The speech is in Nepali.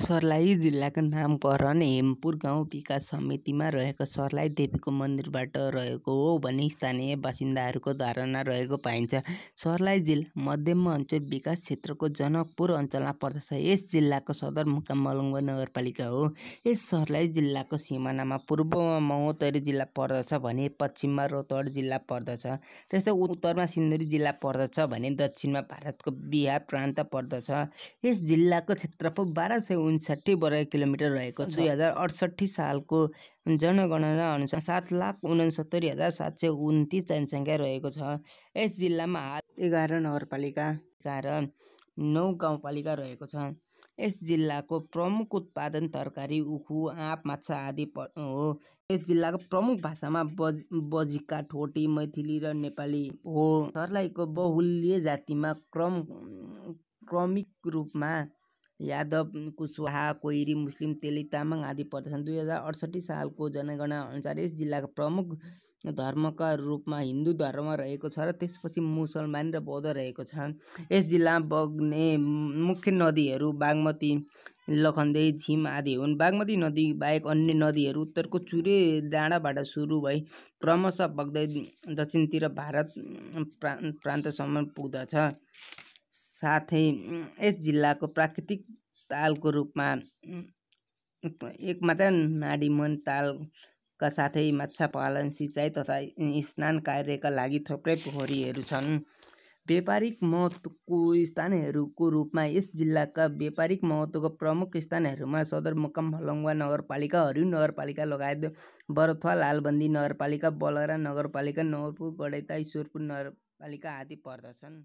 सर्लाही जिल्लाको नामकरण हेमपुर गाउँ विकास समितिमा रहेको सर्लाही देवीको मन्दिरबाट रहेको हो भने स्थानीय बासिन्दाहरूको धारणा रहेको पाइन्छ सर्लाही जिल्ला मध्यम अञ्चल विकास क्षेत्रको जनकपुर अञ्चलमा पर्दछ यस जिल्लाको सदरमुकाम मलङ्ग नगरपालिका हो यस सर्लाही जिल्लाको सिमानामा पूर्वमा महोत्तरी जिल्ला पर्दछ भने पश्चिममा रोतड जिल्ला पर्दछ त्यस्तै उत्तरमा सिन्धुरी जिल्ला पर्दछ भने दक्षिणमा भारतको बिहार प्रान्त पर्दछ यस जिल्लाको क्षेत्रफल बाह्र सय उन्साठी वर्ग किलोमिटर रहेको छ दुई हजार अडसट्ठी सालको जनगणना अनुसार सात लाख उनसत्तरी हजार सात सय उन्तिस जनसङ्ख्या रहेको छ यस जिल्लामा हात एघार नगरपालिका एघार नौ गाउँपालिका रहेको छ यस जिल्लाको प्रमुख उत्पादन तरकारी उखु आँप माछा आदि हो यस जिल्लाको प्रमुख भाषामा बज बजिका ठोटी मैथिली र नेपाली हो सर्लाईको बहुल्य जातिमा क्रम क्रमिक रूपमा यादव कुशवाहा कोइरी मुस्लिम तेली तामाङ आदि पर्दछन् दुई हजार अडसट्ठी सालको जनगणना अनुसार यस जिल्लाको प्रमुख धर्मका रूपमा हिन्दू धर्म रहेको छ र त्यसपछि मुसलमान र बौद्ध रहेको छ यस जिल्लामा बग्ने मुख्य नदीहरू बागमती लखन्दे झिम आदि हुन् बागमती नदी बाहेक अन्य नदीहरू उत्तरको चुरे डाँडाबाट सुरु भई क्रमशः बग्दै दक्षिणतिर भारत प्रा प्रान्तसम्म पुग्दछ साथै यस जिल्लाको प्राकृतिक तालको रूपमा एक मात्र नाडिमन तालका साथै माछा पालन सिँचाइ तथा स्नान कार्यका लागि थुप्रै पोखरीहरू छन् व्यापारिक महत्त्वको स्थानहरूको रूपमा यस जिल्लाका व्यापारिक महत्त्वको प्रमुख स्थानहरूमा सदरमुकाम हलङ्गुवा नगरपालिका हरियो नगरपालिका लगायत बरथुवा लालबन्दी नगरपालिका बलरा नगरपालिका नवलपुर गडेता ईश्वरपुर नगरपालिका आदि पर्दछन्